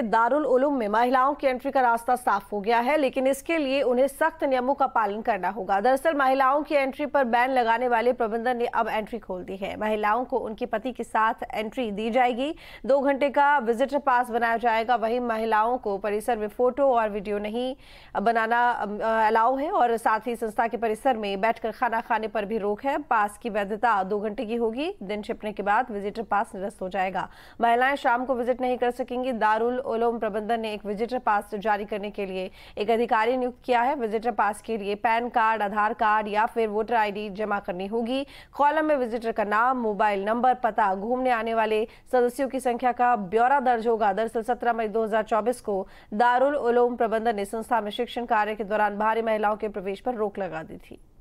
दारुल उलूम में महिलाओं की एंट्री का रास्ता साफ हो गया है लेकिन इसके लिए उन्हें सख्त नियमों का पालन करना होगा दरअसल महिलाओं की एंट्री पर बैन लगाने वाले प्रबंधन ने अब एंट्री खोल दी है महिलाओं को उनके पति के साथ एंट्री दी जाएगी दो घंटे का विजिटर पास बनाया जाएगा वहीं महिलाओं को परिसर में फोटो और वीडियो नहीं बनाना अलाउ है और साथ ही संस्था के परिसर में बैठकर खाना खाने पर भी रोक है पास की वैधता दो घंटे की होगी दिन छिपने के बाद विजिटर पास निरस्त हो जाएगा महिलाएं शाम को विजिट नहीं कर सकेंगी दारुल उलूम प्रबंधन ने एक विजिटर पास जारी करने के लिए एक अधिकारी नियुक्त किया है विजिटर पास के लिए पैन कार्ड आधार कार्ड या फिर वोटर आईडी जमा करनी होगी कॉलम में विजिटर का नाम मोबाइल नंबर पता घूमने आने वाले सदस्यों की संख्या का ब्यौरा दर्ज होगा दरअसल सत्रह मई दो को दारुल उलूम प्रबंधन ने संस्था में शिक्षण कार्य के दौरान भारी महिलाओं के प्रवेश पर रोक लगा दी थी